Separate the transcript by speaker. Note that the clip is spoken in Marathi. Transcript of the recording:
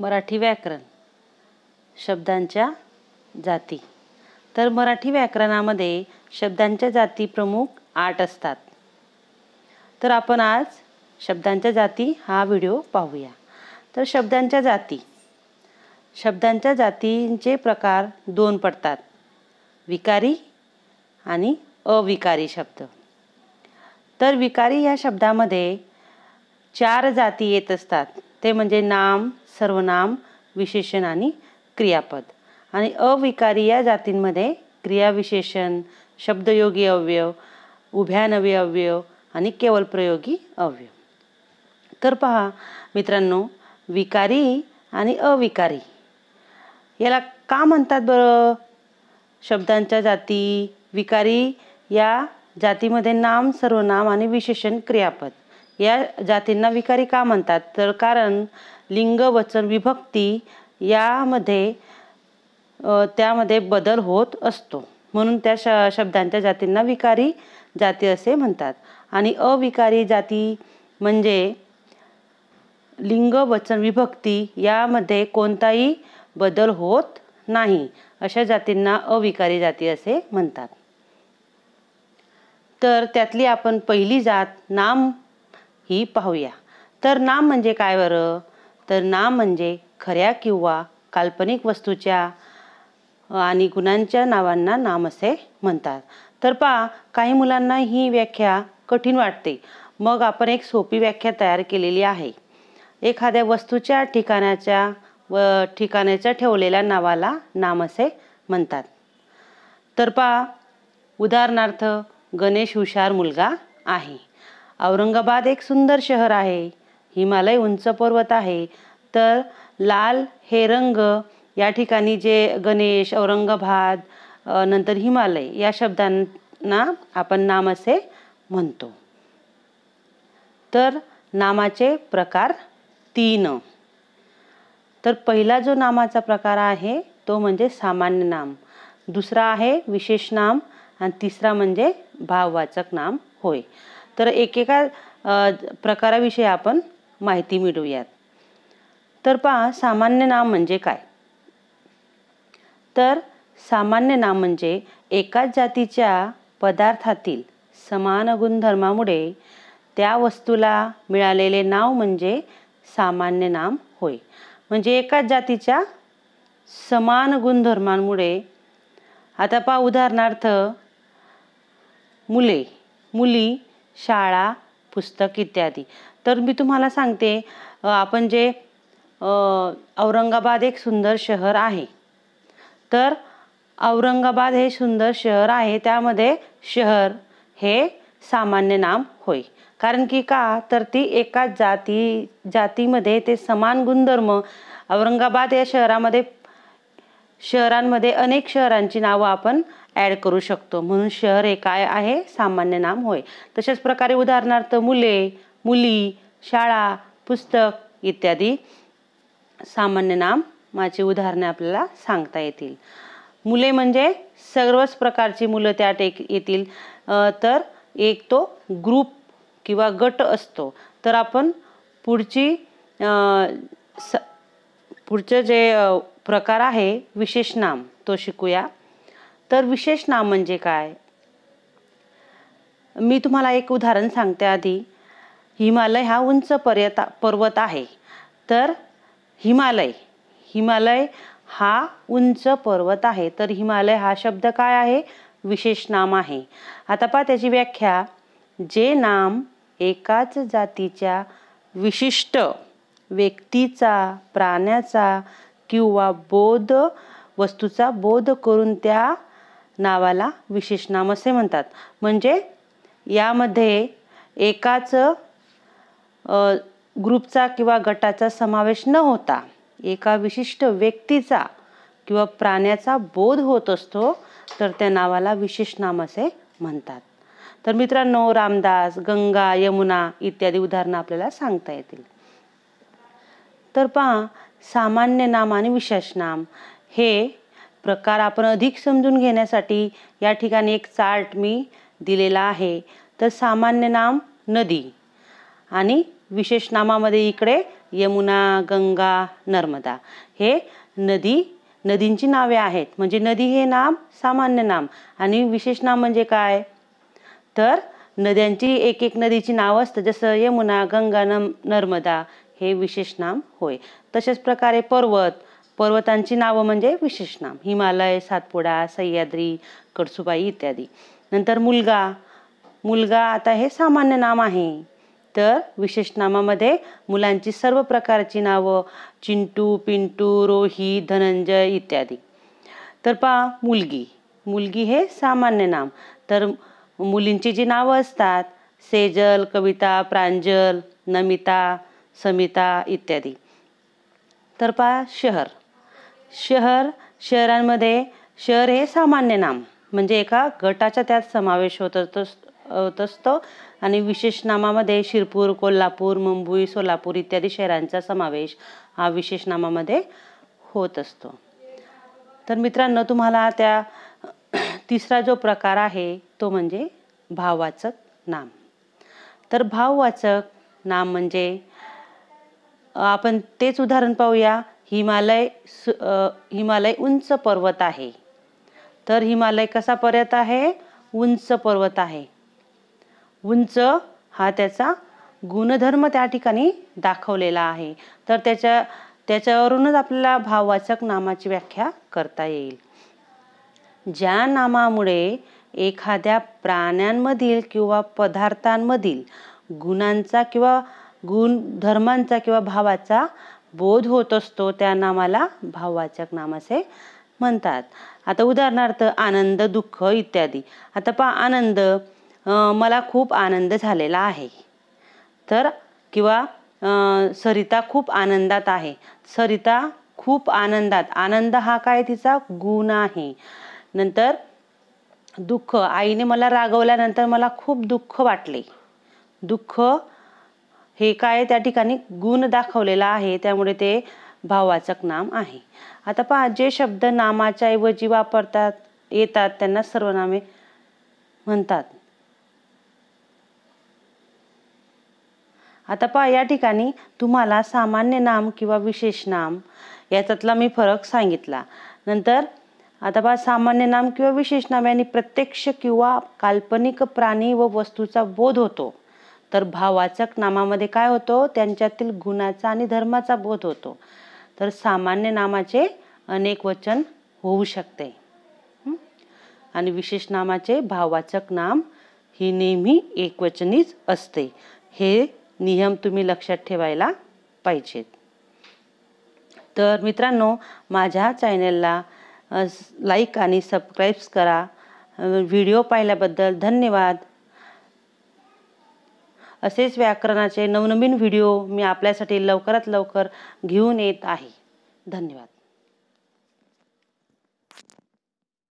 Speaker 1: मराठी व्याकरण शब्दांच्या जाती तर मराठी व्याकरणामध्ये शब्दांच्या जाती प्रमुख आठ असतात तर आपण आज शब्दांच्या जाती हा व्हिडिओ पाहूया तर शब्दांच्या जाती शब्दांच्या जातींचे प्रकार दोन पडतात विकारी आणि अविकारी शब्द तर विकारी या शब्दामध्ये चार जाती येत असतात ते म्हणजे नाम सर्वनाम विशेषण आणि क्रियापद आणि अविकारी या जातींमध्ये क्रियाविशेषण शब्दयोगी अवयव उभ्यानवी अवयव आणि केवळ प्रयोगी अवयव तर पहा मित्रांनो विकारी आणि अविकारी याला का म्हणतात बरं शब्दांच्या जाती विकारी या जातीमध्ये नाम सर्वनाम आणि विशेषण क्रियापद या जातींना विकारी का म्हणतात तर कारण लिंग वचन विभक्ती यामध्ये त्यामध्ये बदल होत असतो म्हणून त्या श शब्दांच्या जातींना विकारी जाती असे म्हणतात आणि अविकारी जाती म्हणजे लिंग वचन विभक्ती यामध्ये कोणताही बदल होत नाही अशा जातींना अविकारी जाती असे म्हणतात तर त्यातली आपण पहिली जात नाम ही पाहूया तर नाम म्हणजे काय बरं तर नाम म्हणजे खऱ्या किंवा काल्पनिक वस्तूच्या आणि गुणांच्या नावांना नाम असे म्हणतात तर पहा काही मुलांना ही व्याख्या कठीण वाटते मग आपण एक सोपी व्याख्या तयार केलेली आहे एखाद्या वस्तूच्या ठिकाणाच्या व ठिकाणाच्या ठेवलेल्या नावाला नाम असे म्हणतात तर पहा उदाहरणार्थ गणेश हुशार मुलगा आहे औरंगाबाद एक सुंदर शहर आहे हिमालय उंच पर्वत आहे तर लाल हे रंग या ठिकाणी जे गणेश औरंगाबाद नंतर हिमालय या शब्दांना आपण नाम असे म्हणतो तर नामाचे प्रकार तीन तर पहिला जो नामाचा प्रकार आहे तो म्हणजे सामान्य नाम दुसरा आहे विशेष नाम आणि तिसरा म्हणजे भाववाचक नाम होय तर एकेका प्रकाराविषयी आपण माहिती मिळवूयात तर पहा सामान्य नाम म्हणजे काय तर सामान्य नाम म्हणजे एकाच जातीच्या पदार्थातील समान गुणधर्मामुळे त्या वस्तूला मिळालेले नाव म्हणजे सामान्य नाम होय म्हणजे एकाच जातीच्या समान गुणधर्मांमुळे आता पहा उदाहरणार्थ मुले मुली शाळा पुस्तक इत्यादी तर मी तुम्हाला सांगते आपण जे औरंगाबाद एक सुंदर शहर आहे तर औरंगाबाद हे सुंदर शहर आहे त्यामध्ये शहर हे सामान्य नाम होय कारण की का तर ती एकाच जाती जातीमध्ये ते समान गुणधर्म औरंगाबाद या शहरामध्ये शहरांमध्ये अनेक शहरांची नावं आपण ॲड करू शकतो म्हणून शहर हे काय आहे सामान्य नाम होय तशाच प्रकारे उदाहरणार्थ मुले मुली शाळा पुस्तक इत्यादी सामान्य नाम माझी उदाहरणे आपल्याला सांगता येतील मुले म्हणजे सर्वच प्रकारची मुलं त्या टेक येतील तर एक तो ग्रुप किंवा गट असतो तर आपण पुढची स पुढचं जे प्रकार आहे विशेष नाम तो शिकूया तर विशेष नाम म्हणजे काय मी तुम्हाला एक उदाहरण सांगते आधी हिमालय हा उंच पर्यता पर्वत आहे तर हिमालय हिमालय हा उंच पर्वत आहे तर हिमालय हा शब्द काय आहे विशेष नाम आहे आता पहा त्याची व्याख्या जे नाम एकाच जातीच्या विशिष्ट व्यक्तीचा प्राण्याचा किंवा बोध वस्तूचा बोध करून त्या नावाला विशेषनाम असे म्हणतात म्हणजे यामध्ये एकाच ग्रुपचा किंवा गटाचा समावेश न होता एका विशिष्ट व्यक्तीचा किंवा प्राण्याचा बोध होत असतो तर त्या नावाला विशेषनाम असे म्हणतात तर मित्रांनो रामदास गंगा यमुना इत्यादी उदाहरणं आपल्याला सांगता येतील तर पहा सामान्य नाम आणि विशेष नाम हे प्रकार आपण अधिक समजून घेण्यासाठी या ठिकाणी एक चार्ट मी दिलेला आहे तर सामान्य नाम नदी आणि विशेष नामामध्ये इकडे यमुना गंगा नर्मदा हे नदी नदींची नावे आहेत म्हणजे नदी हे नाम सामान्य नाम आणि विशेष नाम म्हणजे काय तर नद्यांची एक एक नदीची नावं असतं जसं यमुना गंगा नम नर्मदा हे विशेष नाम होय तशाच प्रकारे पर्वत पर्वतांची नावं म्हणजे विशेष नाम हिमालय सातपुडा सह्याद्री कडसुबाई इत्यादी नंतर मुलगा मुलगा आता हे सामान्य नाम आहे तर विशेष नामामध्ये मुलांची सर्व प्रकारची नावं चिंटू पिंटू रोही धनंजय इत्यादी तर पहा मुलगी मुलगी हे सामान्य नाम तर मुलींची जी नावं असतात सेजल कविता प्रांजल नमिता समिता इत्यादी तर पहा शहर शहर शहरांमध्ये शहर हे सामान्य नाम म्हणजे एका गटाचा त्यात समावेश होत होत असतो आणि विशेष नामामध्ये शिरपूर कोल्हापूर मुंबई सोलापूर इत्यादी शहरांचा समावेश हा विशेष नामामध्ये होत असतो तर मित्रांनो तुम्हाला त्या तिसरा जो प्रकार आहे तो म्हणजे भाववाचक नाम तर भाववाचक नाम म्हणजे आपण तेच उदाहरण पाहूया हिमालय हिमालय उंच पर्वत आहे तर हिमालय कसा पर्यत आहे उंच पर्वत आहे उंच हा त्याचा गुणधर्म त्या ठिकाणी दाखवलेला आहे तर त्याच्या त्याच्यावरूनच आपल्याला भाववाचक नामाची व्याख्या करता येईल ज्या नामामुळे एखाद्या प्राण्यांमधील किंवा पदार्थांमधील गुणांचा किंवा गुण धर्मांचा किंवा भावाचा बोध होत असतो त्या नामाला भाववाचक नाम असे म्हणतात आता उदाहरणार्थ आनंद दुःख इत्यादी आता पहा आनंद मला खूप आनंद झालेला आहे तर किंवा सरिता खूप आनंदात आहे सरिता खूप आनंदात आनंद हा काय तिचा गुण आहे नंतर दुःख आईने मला रागवल्यानंतर मला खूप दुःख वाटले दुःख हे काय त्या ठिकाणी गुण दाखवलेला आहे त्यामुळे ते भावाचक नाम आहे आता पहा जे शब्द नामाच्या ऐवजी वापरतात येतात त्यांना सर्वनामे म्हणतात आता पहा या ठिकाणी तुम्हाला सामान्य नाम किंवा विशेष नाम याच्यातला मी फरक सांगितला नंतर आता पहा सामान्य नाम किंवा विशेष नाम यांनी प्रत्यक्ष किंवा काल्पनिक प्राणी व वस्तूचा बोध होतो तर भाववाचक नामामध्ये काय होतो त्यांच्यातील गुणाचा आणि धर्माचा बोध होतो तर सामान्य नामाचे अनेक वचन होऊ शकते आणि विशेष नामाचे भाववाचक नाम ही नेहमी एकवचनीच असते हे नियम तुम्ही लक्षात ठेवायला पाहिजेत तर मित्रांनो माझ्या चॅनलला लाईक आणि सबस्क्राईब्स करा व्हिडिओ पाहिल्याबद्दल धन्यवाद असेच व्याकरणाचे नवनवीन व्हिडिओ मी आपल्यासाठी लवकरात लवकर घेऊन येत आहे धन्यवाद